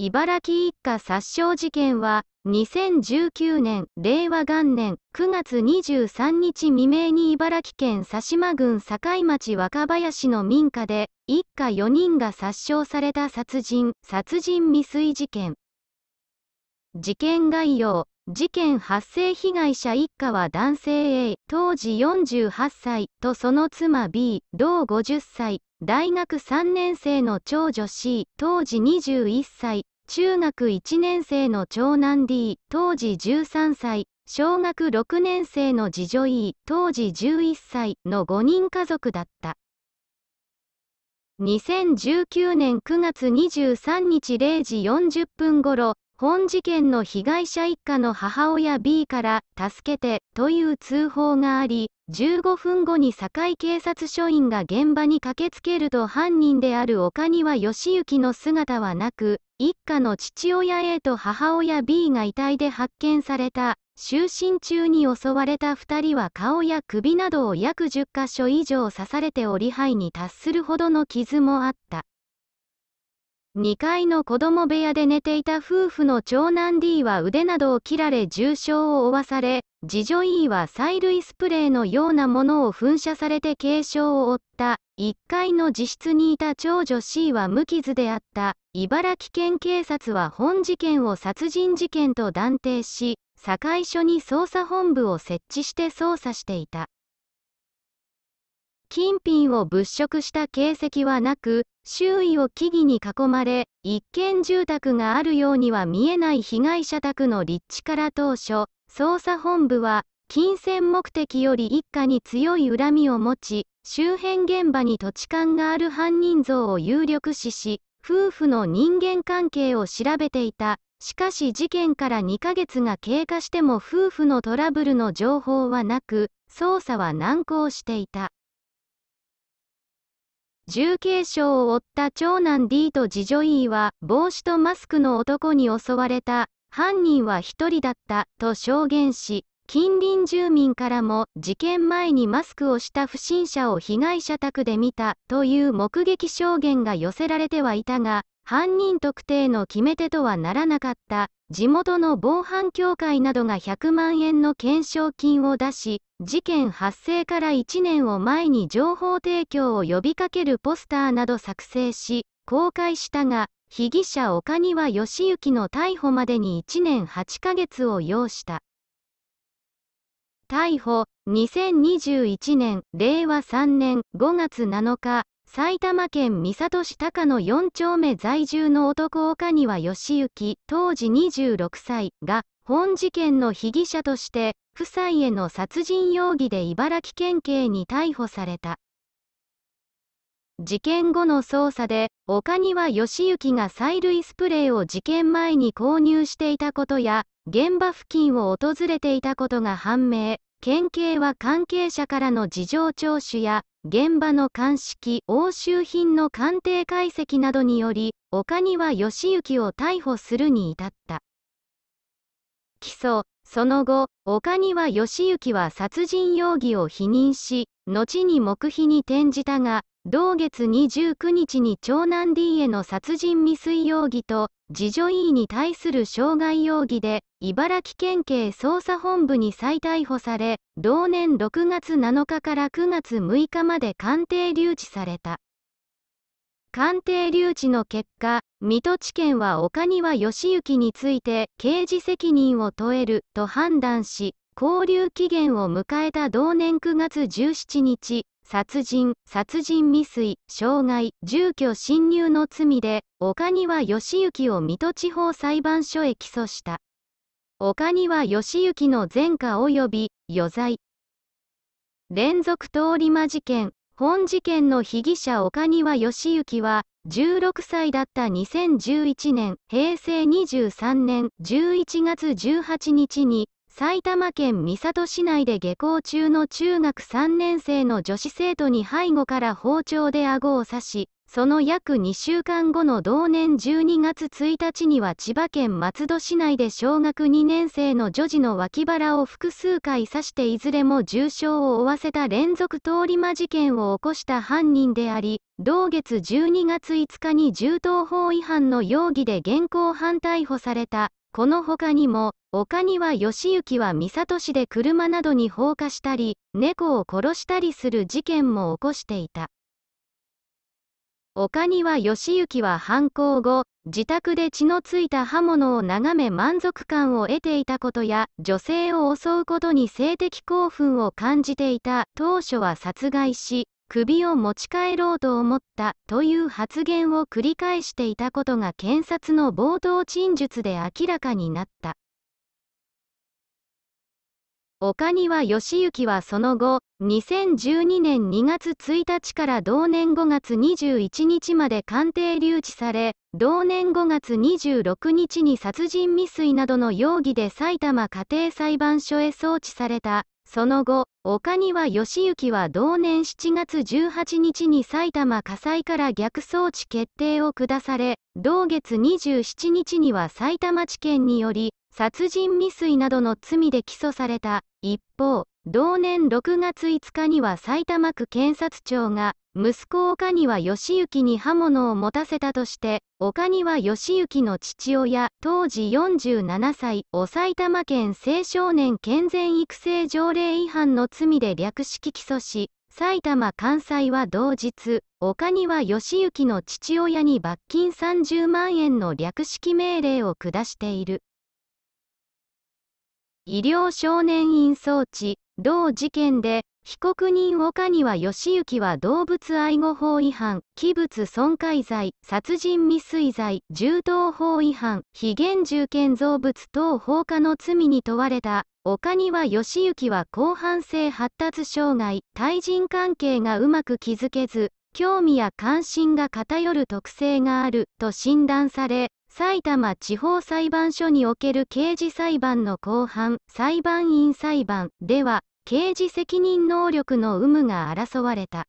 茨城一家殺傷事件は、2019年、令和元年、9月23日未明に茨城県佐島郡境町若林の民家で、一家4人が殺傷された殺人、殺人未遂事件。事件概要、事件発生被害者一家は男性 A、当時48歳、とその妻 B、同50歳、大学3年生の長女 C、当時21歳、中学1年生の長男 D、当時13歳、小学6年生の次女 E、当時11歳の5人家族だった。2019年9月23日0時40分ごろ、本事件の被害者一家の母親 B から助けてという通報があり、15分後に堺警察署員が現場に駆けつけると犯人である岡庭義行の姿はなく、一家の父親 A と母親 B が遺体で発見された。就寝中に襲われた2人は顔や首などを約10箇所以上刺されており肺に達するほどの傷もあった。2階の子供部屋で寝ていた夫婦の長男 D は腕などを切られ重傷を負わされ、次女 E は催涙スプレーのようなものを噴射されて軽傷を負った。1階の自室にいた長女 C は無傷であった。茨城県警察は本事件を殺人事件と断定し、堺署に捜査本部を設置して捜査していた。金品を物色した形跡はなく、周囲を木々に囲まれ、一軒住宅があるようには見えない被害者宅の立地から当初、捜査本部は、金銭目的より一家に強い恨みを持ち、周辺現場に土地勘がある犯人像を有力視し、夫婦の人間関係を調べていた。しかし事件から2ヶ月が経過しても夫婦のトラブルの情報はなく、捜査は難航していた。重軽傷を負った長男 D と次女 E は帽子とマスクの男に襲われた、犯人は1人だったと証言し、近隣住民からも事件前にマスクをした不審者を被害者宅で見たという目撃証言が寄せられてはいたが、犯人特定の決め手とはならなかった。地元の防犯協会などが100万円の懸賞金を出し、事件発生から1年を前に情報提供を呼びかけるポスターなど作成し、公開したが、被疑者岡庭義行の逮捕までに1年8ヶ月を要した。逮捕、2021年、令和3年5月7日、埼玉県三郷市高野4丁目在住の男岡庭義行、当時26歳が、本事件の被疑者として、夫妻への殺人容疑で茨城県警に逮捕された。事件後の捜査で、岡庭義行が催涙スプレーを事件前に購入していたことや、現場付近を訪れていたことが判明、県警は関係者からの事情聴取や、現場の鑑識、押収品の鑑定解析などにより、岡庭義行を逮捕するに至った。起訴その後、岡庭義行は殺人容疑を否認し、後に黙秘に転じたが、同月29日に長男 D への殺人未遂容疑と、自助 E に対する傷害容疑で、茨城県警捜査本部に再逮捕され、同年6月7日から9月6日まで鑑定留置された。鑑定留置の結果、水戸地検は岡庭義行について刑事責任を問えると判断し、勾留期限を迎えた同年9月17日、殺人、殺人未遂、傷害、住居侵入の罪で、岡庭義行を水戸地方裁判所へ起訴した。岡庭義行の前科及び余罪。連続通り魔事件、本事件の被疑者岡庭義行は、16歳だった2011年、平成23年11月18日に、埼玉県三郷市内で下校中の中学3年生の女子生徒に背後から包丁で顎を刺し、その約2週間後の同年12月1日には千葉県松戸市内で小学2年生の女児の脇腹を複数回刺していずれも重傷を負わせた連続通り魔事件を起こした犯人であり、同月12月5日に銃刀法違反の容疑で現行犯逮捕された。この他にも、岡は義行は三郷市で車などに放火したり、猫を殺したりする事件も起こしていた。岡庭義行は犯行後、自宅で血のついた刃物を眺め満足感を得ていたことや、女性を襲うことに性的興奮を感じていた、当初は殺害し、首を持ち帰ろうと思ったという発言を繰り返していたことが検察の冒頭陳述で明らかになった。岡庭義行はその後、2012年2月1日から同年5月21日まで鑑定留置され、同年5月26日に殺人未遂などの容疑で埼玉家庭裁判所へ送致された。その後、岡庭義行は同年7月18日に埼玉火災から逆送致決定を下され、同月27日には埼玉地検により、殺人未遂などの罪で起訴された一方同年6月5日には埼玉区検察庁が息子岡庭義行に刃物を持たせたとして岡庭義行の父親当時47歳を埼玉県青少年健全育成条例違反の罪で略式起訴し埼玉関西は同日岡庭義行の父親に罰金30万円の略式命令を下している。医療少年院送致、同事件で、被告人岡庭義行は動物愛護法違反、器物損壊罪、殺人未遂罪、銃刀法違反、非現住建造物等放火の罪に問われた。岡庭義行は広範性発達障害、対人関係がうまく築けず、興味や関心が偏る特性があると診断され、埼玉地方裁判所における刑事裁判の公判裁判員裁判では刑事責任能力の有無が争われた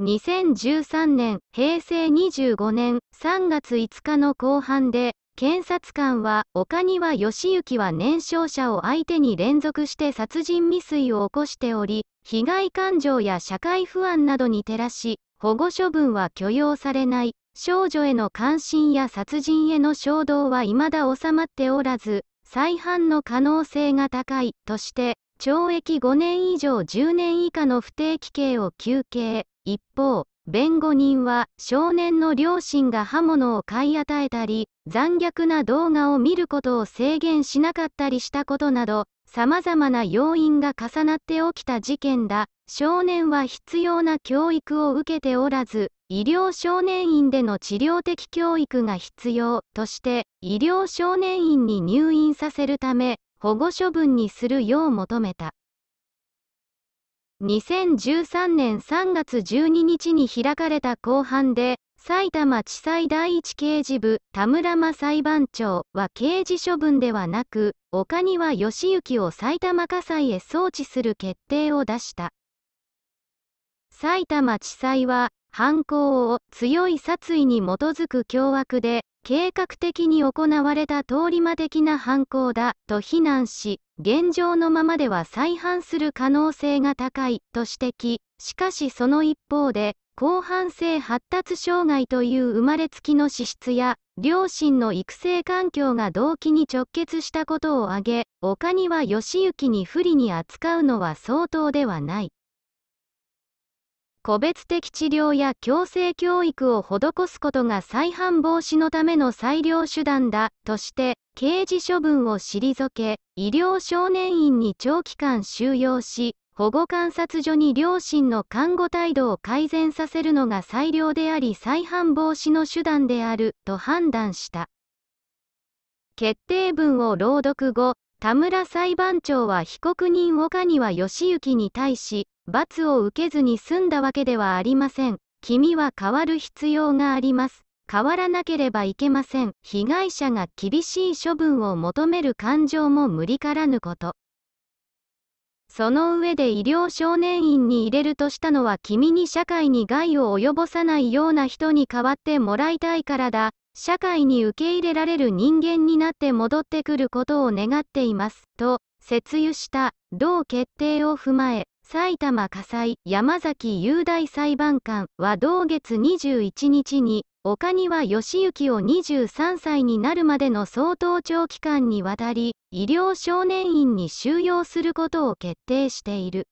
2013年平成25年3月5日の公判で検察官は岡庭義行は年少者を相手に連続して殺人未遂を起こしており被害感情や社会不安などに照らし保護処分は許容されない少女への関心や殺人への衝動は未だ収まっておらず、再犯の可能性が高いとして、懲役5年以上10年以下の不定期刑を求刑。一方、弁護人は少年の両親が刃物を買い与えたり、残虐な動画を見ることを制限しなかったりしたことなど、様々な要因が重なって起きた事件だ少年は必要な教育を受けておらず、医療少年院での治療的教育が必要として、医療少年院に入院させるため、保護処分にするよう求めた。2013年3月12日に開かれた公判で、埼玉地裁第一刑事部田村間裁判長は刑事処分ではなく、岡庭義行を埼玉家裁へ送致する決定を出した。埼玉地裁は、犯行を強い殺意に基づく凶悪で、計画的に行われた通り魔的な犯行だと非難し、現状のままでは再犯する可能性が高いと指摘、しかしその一方で、広範性発達障害という生まれつきの資質や、両親の育成環境が動機に直結したことを挙げ、岡は義行に不利に扱うのは相当ではない。個別的治療や強制教育を施すことが再犯防止のための裁量手段だとして刑事処分を退け医療少年院に長期間収容し保護観察所に両親の看護態度を改善させるのが裁量であり再犯防止の手段であると判断した決定文を朗読後田村裁判長は被告人岡庭義行に対し罰を受けずに済んだわけではありません。君は変わる必要があります。変わらなければいけません。被害者が厳しい処分を求める感情も無理からぬこと。その上で医療少年院に入れるとしたのは君に社会に害を及ぼさないような人に代わってもらいたいからだ。社会に受け入れられる人間になって戻ってくることを願っています。と、説諭した、同決定を踏まえ、埼玉火災山崎雄大裁判官は同月21日に、岡庭義行を23歳になるまでの相当長期間にわたり、医療少年院に収容することを決定している。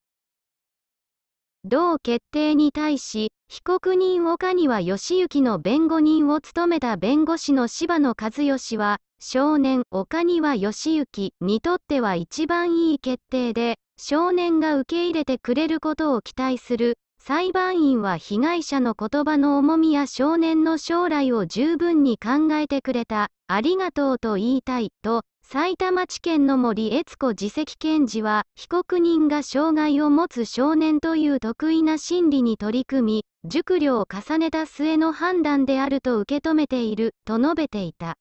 同決定に対し、被告人岡庭義行の弁護人を務めた弁護士の柴野和義は、少年岡庭義行にとっては一番いい決定で、少年が受け入れてくれることを期待する。裁判員は被害者の言葉の重みや少年の将来を十分に考えてくれた、ありがとうと言いたいと、埼玉地検の森悦子次席検事は、被告人が障害を持つ少年という得意な心理に取り組み、熟慮を重ねた末の判断であると受け止めている、と述べていた。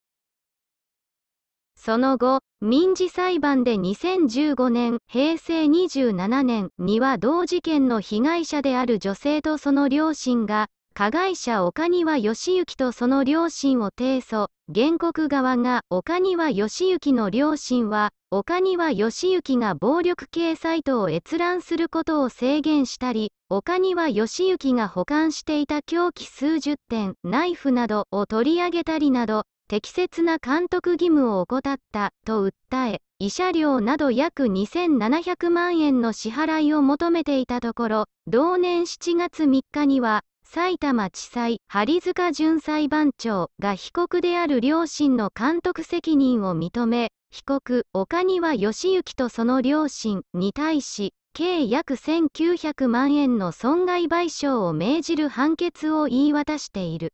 その後、民事裁判で2015年、平成27年には同事件の被害者である女性とその両親が、加害者岡庭義行とその両親を提訴、原告側が岡庭義行の両親は、岡庭義行が暴力系サイトを閲覧することを制限したり、岡庭義行が保管していた凶器数十点、ナイフなどを取り上げたりなど、適切な監督義務を怠ったと訴え、慰謝料など約2700万円の支払いを求めていたところ、同年7月3日には、埼玉地裁針塚巡裁判長が被告である両親の監督責任を認め、被告岡庭義行とその両親に対し、計約1900万円の損害賠償を命じる判決を言い渡している。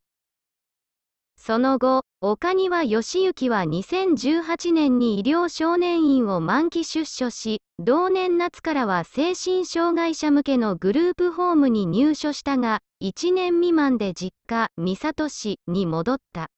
その後、岡庭義行は2018年に医療少年院を満期出所し、同年夏からは精神障害者向けのグループホームに入所したが、1年未満で実家、三郷市に戻った。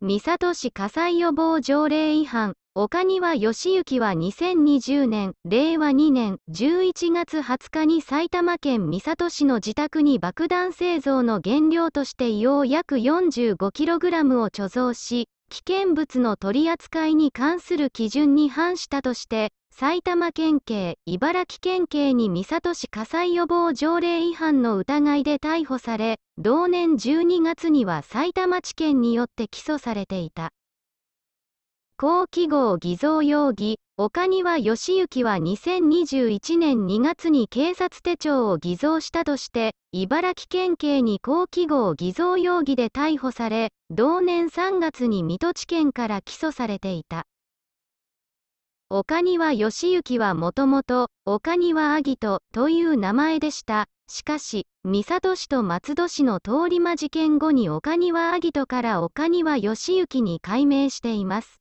三郷市火災予防条例違反、岡庭義行は2020年、令和2年11月20日に埼玉県三郷市の自宅に爆弾製造の原料として硫黄約 45kg を貯蔵し、危険物の取り扱いに関する基準に反したとして、埼玉県警、茨城県警に三郷市火災予防条例違反の疑いで逮捕され、同年12月には埼玉地検によって起訴されていた。後記号偽造容疑、岡庭義行は2021年2月に警察手帳を偽造したとして、茨城県警に後記号偽造容疑で逮捕され、同年3月に水戸地検から起訴されていた。岡庭義行はもともと、岡庭アギトという名前でした。しかし、三郷市と松戸市の通り魔事件後に岡庭アギトから岡庭義行に改名しています。